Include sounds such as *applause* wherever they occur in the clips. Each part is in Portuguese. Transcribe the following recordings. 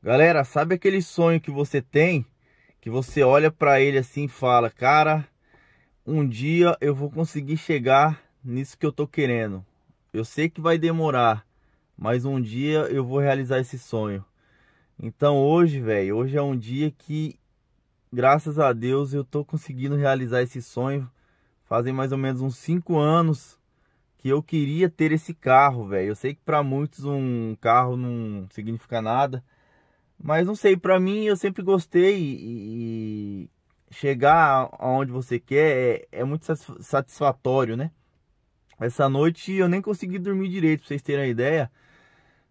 Galera, sabe aquele sonho que você tem? Que você olha para ele assim e fala: Cara, um dia eu vou conseguir chegar nisso que eu tô querendo. Eu sei que vai demorar, mas um dia eu vou realizar esse sonho. Então hoje, velho, hoje é um dia que, graças a Deus, eu tô conseguindo realizar esse sonho. Fazem mais ou menos uns 5 anos que eu queria ter esse carro, velho. Eu sei que para muitos um carro não significa nada. Mas não sei, para mim eu sempre gostei e chegar aonde você quer é, é, muito satisfatório, né? Essa noite eu nem consegui dormir direito, pra vocês terem uma ideia.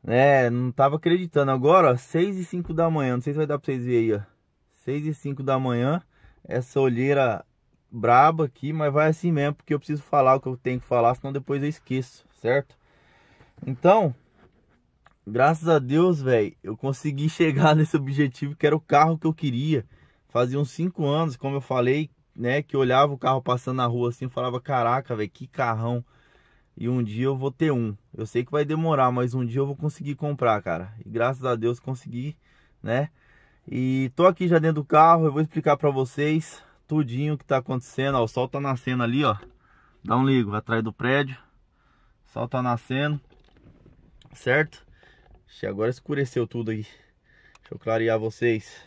Né? Não tava acreditando. Agora, ó, 6 e 5 da manhã, não sei se vai dar pra vocês verem aí, ó. 6 e 5 da manhã, essa olheira braba aqui, mas vai assim mesmo, porque eu preciso falar o que eu tenho que falar, senão depois eu esqueço, certo? Então, Graças a Deus, velho, eu consegui *laughs* chegar nesse objetivo que era o carro que eu queria. Fazia uns 5 anos, como eu falei, né, que eu olhava o carro passando na rua assim, e falava, caraca, velho, que carrão. E um dia eu vou ter um. Eu sei que vai demorar, mas um dia eu vou conseguir comprar, cara. E graças a Deus consegui, né? E tô aqui já dentro do carro, eu vou explicar para vocês tudinho que tá acontecendo. Ó, o sol tá nascendo ali, ó. Dá um ligo atrás do prédio. O sol tá nascendo. Certo? Ixi, agora escureceu tudo aí Deixa eu clarear vocês.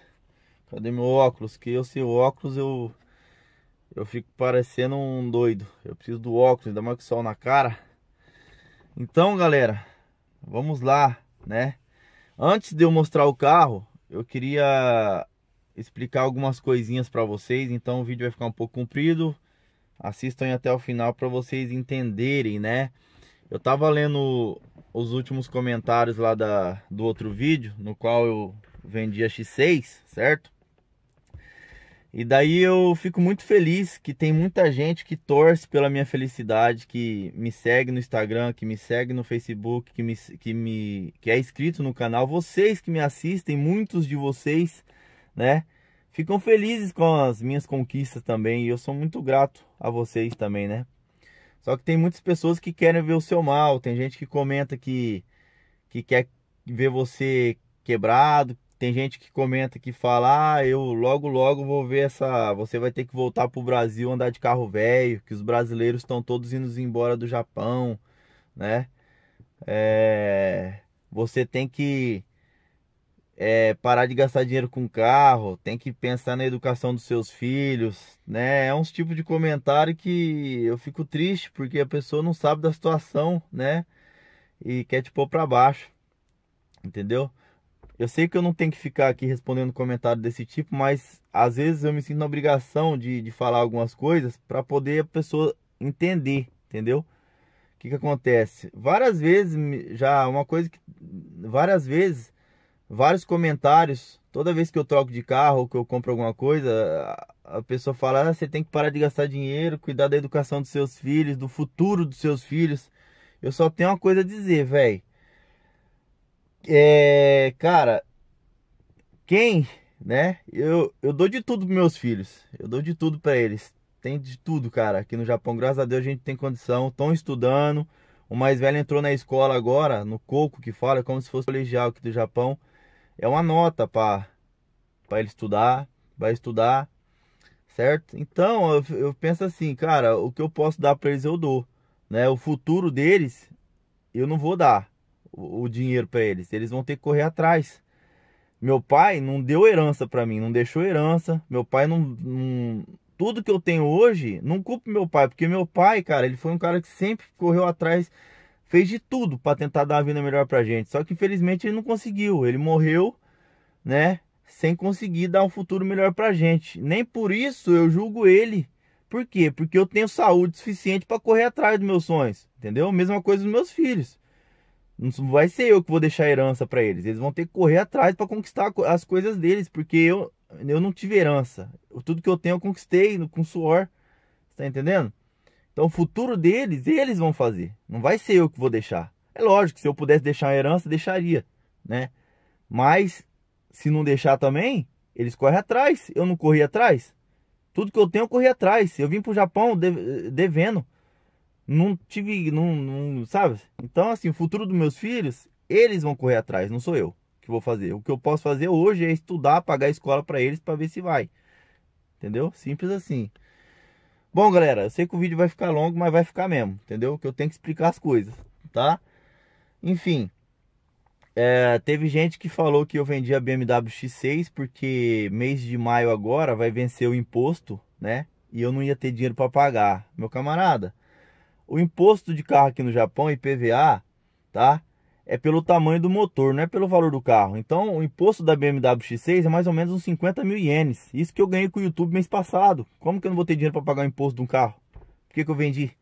Cadê meu óculos? Que eu sem óculos eu eu fico parecendo um doido. Eu preciso do óculos, ainda mais que sol na cara. Então, galera, vamos lá, né? Antes de eu mostrar o carro, eu queria explicar algumas coisinhas para vocês. Então, o vídeo vai ficar um pouco comprido. Assistam até o final para vocês entenderem, né? Eu tava lendo os últimos comentários lá da, do outro vídeo, no qual eu vendi a X6, certo? E daí eu fico muito feliz que tem muita gente que torce pela minha felicidade, que me segue no Instagram, que me segue no Facebook, que, me, que, me, que é inscrito no canal. Vocês que me assistem, muitos de vocês, né? Ficam felizes com as minhas conquistas também. E eu sou muito grato a vocês também, né? Só que tem muitas pessoas que querem ver o seu mal. Tem gente que comenta que, que quer ver você quebrado. Tem gente que comenta que fala: ah, eu logo, logo vou ver essa. Você vai ter que voltar pro Brasil andar de carro velho. Que os brasileiros estão todos indo embora do Japão, né? É... Você tem que é, parar de gastar dinheiro com carro, tem que pensar na educação dos seus filhos, né? É uns tipo de comentário que eu fico triste porque a pessoa não sabe da situação, né? E quer te pôr para baixo, entendeu? Eu sei que eu não tenho que ficar aqui respondendo comentário desse tipo, mas às vezes eu me sinto na obrigação de, de falar algumas coisas para poder a pessoa entender, entendeu? O que, que acontece? Várias vezes, já uma coisa que. Várias vezes vários comentários. Toda vez que eu troco de carro ou que eu compro alguma coisa, a pessoa fala: ah, você tem que parar de gastar dinheiro, cuidar da educação dos seus filhos, do futuro dos seus filhos. Eu só tenho uma coisa a dizer, velho. É, cara, quem, né? Eu, eu dou de tudo pros meus filhos. Eu dou de tudo para eles. Tem de tudo, cara. Aqui no Japão, graças a Deus, a gente tem condição. Estão estudando. O mais velho entrou na escola agora, no coco que fala, como se fosse colegial aqui do Japão é uma nota para ele estudar, vai estudar, certo? Então eu, eu, penso assim, cara, o que eu posso dar para eles eu dou, né? O futuro deles eu não vou dar o, o dinheiro para eles, eles vão ter que correr atrás. Meu pai não deu herança para mim, não deixou herança. Meu pai não, não, tudo que eu tenho hoje não culpo meu pai, porque meu pai, cara, ele foi um cara que sempre correu atrás fez de tudo para tentar dar uma vida melhor pra gente. Só que infelizmente ele não conseguiu. Ele morreu, né? Sem conseguir dar um futuro melhor pra gente. Nem por isso eu julgo ele. Por quê? Porque eu tenho saúde suficiente para correr atrás dos meus sonhos. Entendeu? Mesma coisa dos meus filhos. Não vai ser eu que vou deixar herança para eles. Eles vão ter que correr atrás para conquistar as coisas deles. Porque eu, eu não tive herança. Tudo que eu tenho eu conquistei com suor. Tá entendendo? Então o futuro deles, eles vão fazer. Não vai ser eu que vou deixar. É lógico, se eu pudesse deixar uma herança, deixaria, né? Mas se não deixar também, eles correm atrás. Eu não corri atrás. Tudo que eu tenho, eu corri atrás. Eu vim pro Japão devendo. Não tive, não, não, sabe? Então, assim, o futuro dos meus filhos, eles vão correr atrás, não sou eu que vou fazer. O que eu posso fazer hoje é estudar, pagar a escola para eles para ver se vai. Entendeu? Simples assim. Bom, galera, eu sei que o vídeo vai ficar longo, mas vai ficar mesmo, entendeu? Que eu tenho que explicar as coisas, tá? Enfim, é, teve gente que falou que eu vendi a BMW X6 porque mês de maio agora vai vencer o imposto, né? E eu não ia ter dinheiro para pagar. Meu camarada, o imposto de carro aqui no Japão, IPVA, tá? é pelo tamanho do motor, não é pelo valor do carro. Então, o imposto da BMW X6 é mais ou menos uns 50 mil ienes. Isso que eu ganhei com o YouTube mês passado. Como que eu não vou ter dinheiro para pagar o imposto de um carro? Por que, que eu vendi?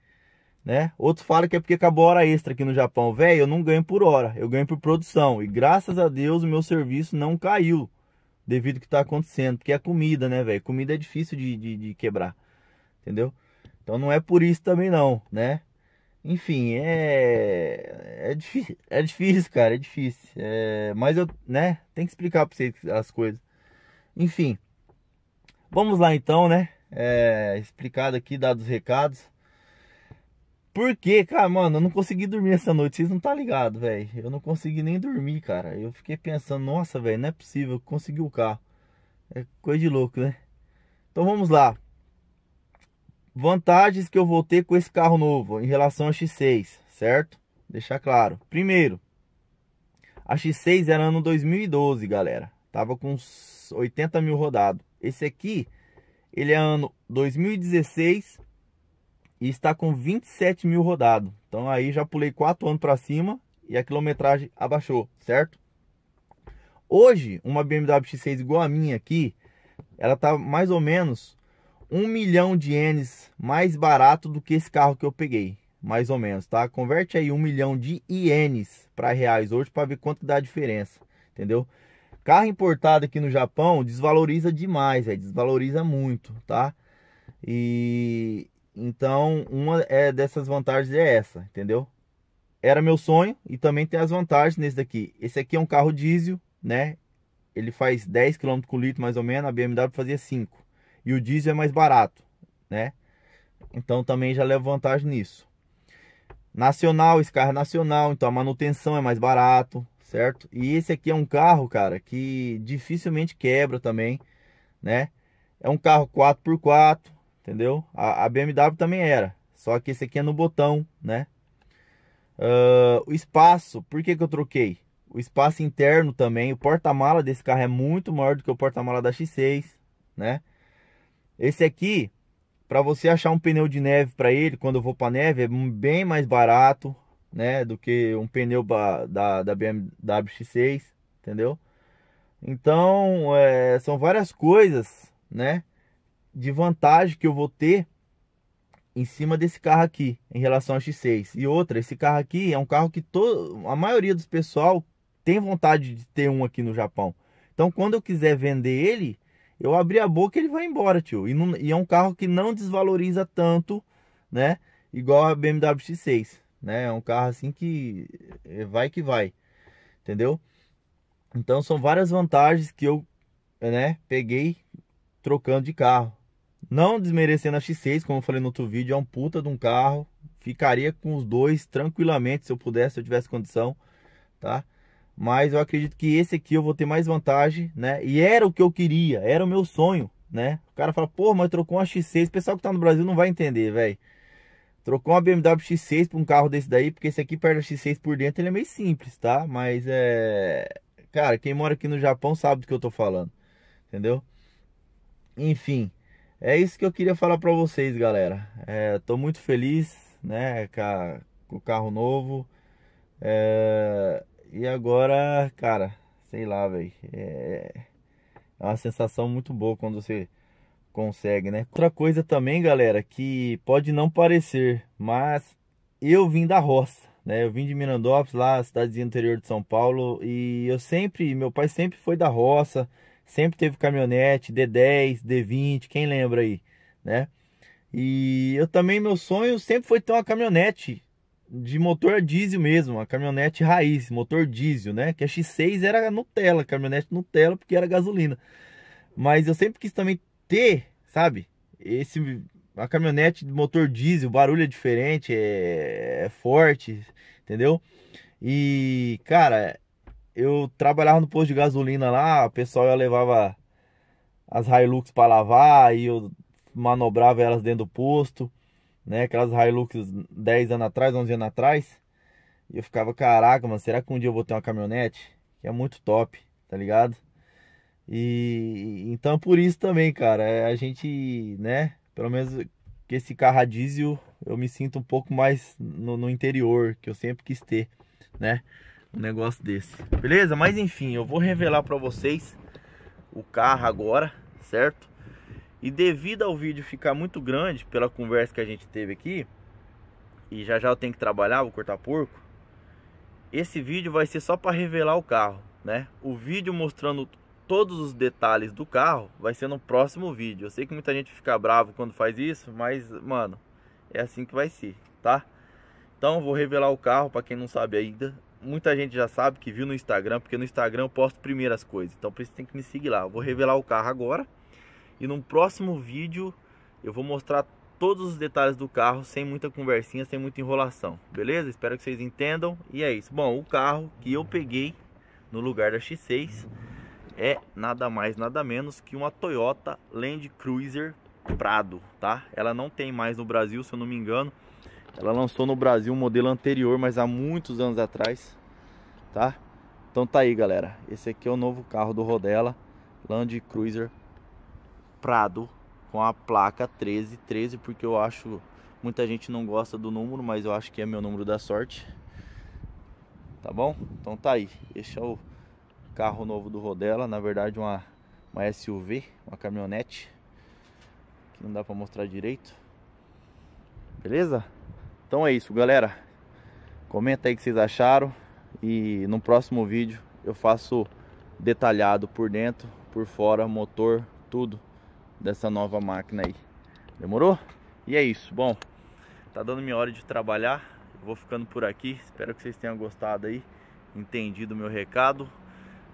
Né? Outros falam que é porque acabou a hora extra aqui no Japão. Velho, eu não ganho por hora, eu ganho por produção. E graças a Deus o meu serviço não caiu devido ao que está acontecendo. Porque é comida, né, velho? Comida é difícil de, de, de quebrar, entendeu? Então não é por isso também não, né? Enfim, é. É difícil, é difícil cara, é difícil. É... Mas eu, né, tem que explicar pra vocês as coisas. Enfim, vamos lá então, né? É... Explicado aqui, dados os recados. Porque, cara, mano, eu não consegui dormir essa noite, vocês não tá ligado, velho. Eu não consegui nem dormir, cara. Eu fiquei pensando, nossa, velho, não é possível, consegui o carro. É coisa de louco, né? Então vamos lá. Vantagens que eu vou ter com esse carro novo em relação ao X6, certo? Deixar claro. Primeiro, a X6 era ano 2012, galera. Tava com 80 mil rodado. Esse aqui, ele é ano 2016 e está com 27 mil rodado. Então aí já pulei 4 anos para cima e a quilometragem abaixou, certo? Hoje, uma BMW X6 igual a minha aqui, ela tá mais ou menos um milhão de ienes mais barato do que esse carro que eu peguei, mais ou menos, tá? Converte aí um milhão de ienes para reais hoje para ver quanto dá a diferença, entendeu? Carro importado aqui no Japão desvaloriza demais, é desvaloriza muito, tá? E então uma é dessas vantagens é essa, entendeu? Era meu sonho e também tem as vantagens nesse daqui. Esse aqui é um carro diesel, né? Ele faz 10 km por litro mais ou menos, a BMW fazia 5 e o diesel é mais barato, né? Então também já leva vantagem nisso. Nacional, esse carro é nacional, então a manutenção é mais barato, certo? E esse aqui é um carro, cara, que dificilmente quebra também, né? É um carro 4x4, entendeu? A, a BMW também era, só que esse aqui é no botão, né? Uh, o espaço, por que, que eu troquei? O espaço interno também, o porta-mala desse carro é muito maior do que o porta-mala da X6, né? Esse aqui, para você achar um pneu de neve para ele, quando eu vou para neve, é bem mais barato, né, do que um pneu da, da BMW X6, entendeu? Então, é, são várias coisas, né, de vantagem que eu vou ter em cima desse carro aqui, em relação ao X6. E outra, esse carro aqui é um carro que todo, a maioria dos pessoal tem vontade de ter um aqui no Japão. Então, quando eu quiser vender ele, eu abri a boca ele vai embora, tio. E, não, e, é um carro que não desvaloriza tanto, né? Igual a BMW X6, né? É um carro assim que é, vai que vai, entendeu? Então são várias vantagens que eu, né, peguei trocando de carro. Não desmerecendo a X6, como eu falei no outro vídeo, é um puta de um carro. Ficaria com os dois tranquilamente se eu pudesse, se eu tivesse condição, tá? Mas eu acredito que esse aqui eu vou ter mais vantagem, né? E era o que eu queria, era o meu sonho, né? O cara fala, pô, mas trocou uma X6. O pessoal que tá no Brasil não vai entender, velho. Trocou uma BMW X6 pra um carro desse daí, porque esse aqui perde a X6 por dentro ele é meio simples, tá? Mas é... Cara, quem mora aqui no Japão sabe do que eu tô falando, entendeu? Enfim, é isso que eu queria falar pra vocês, galera. É, tô muito feliz, né, com o carro novo. É e agora, cara, sei lá, velho. É, é uma sensação muito boa quando você consegue, né? Outra coisa também, galera, que pode não parecer, mas eu vim da roça, né? Eu vim de Mirandópolis, lá, cidadezinha interior de São Paulo, e eu sempre, meu pai sempre foi da roça, sempre teve caminhonete D10, D20, quem lembra aí, né? E eu também, meu sonho sempre foi ter uma caminhonete de motor diesel mesmo, a caminhonete raiz, motor diesel, né? Que a X6 era Nutella, caminhonete Nutella, porque era gasolina. Mas eu sempre quis também ter, sabe? Esse a caminhonete de motor diesel, barulho é diferente, é, é forte, entendeu? E cara, eu trabalhava no posto de gasolina lá, o pessoal eu levava as Hilux para lavar e eu manobrava elas dentro do posto né? Aquelas Hilux 10 anos atrás, 11 anos atrás. E eu ficava, caraca, mano, será que um dia eu vou ter uma caminhonete? Que é muito top, tá ligado? E então por isso também, cara, é, a gente, né? Pelo menos que esse carro a diesel eu me sinto um pouco mais no, no, interior, que eu sempre quis ter, né? Um negócio desse. Beleza? Mas enfim, eu vou revelar para vocês o carro agora, certo? E devido ao vídeo ficar muito grande, pela conversa que a gente teve aqui, e já já eu tenho que trabalhar, vou cortar porco, esse vídeo vai ser só para revelar o carro, né? O vídeo mostrando todos os detalhes do carro vai ser no próximo vídeo. Eu sei que muita gente fica bravo quando faz isso, mas, mano, é assim que vai ser, tá? Então, vou revelar o carro para quem não sabe ainda. Muita gente já sabe que viu no Instagram, porque no Instagram eu posto primeiras coisas. Então, por isso tem que me seguir lá. Eu vou revelar o carro agora e no próximo vídeo eu vou mostrar todos os detalhes do carro sem muita conversinha, sem muita enrolação, beleza? Espero que vocês entendam e é isso. Bom, o carro que eu peguei no lugar da X6 é nada mais, nada menos que uma Toyota Land Cruiser Prado, tá? Ela não tem mais no Brasil, se eu não me engano. Ela lançou no Brasil um modelo anterior, mas há muitos anos atrás, tá? Então tá aí, galera. Esse aqui é o novo carro do Rodella, Land Cruiser Prado com a placa 1313, porque eu acho muita gente não gosta do número, mas eu acho que é meu número da sorte. Tá bom? Então tá aí. Esse é o carro novo do Rodela, na verdade uma uma SUV, uma caminhonete, que não dá para mostrar direito. Beleza? Então é isso, galera. Comenta aí o que vocês acharam e no próximo vídeo eu faço detalhado por dentro, por fora, motor, tudo dessa nova máquina aí. Demorou? E é isso. Bom, tá dando minha hora de trabalhar. vou ficando por aqui. Espero que vocês tenham gostado aí, entendido o meu recado,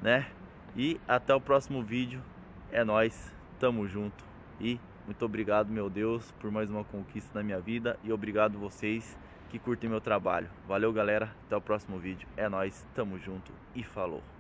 né? E até o próximo vídeo. É nós, tamo junto e muito obrigado, meu Deus, por mais uma conquista na minha vida e obrigado vocês que curtem meu trabalho. Valeu, galera. Até o próximo vídeo. É nós, tamo junto e falou.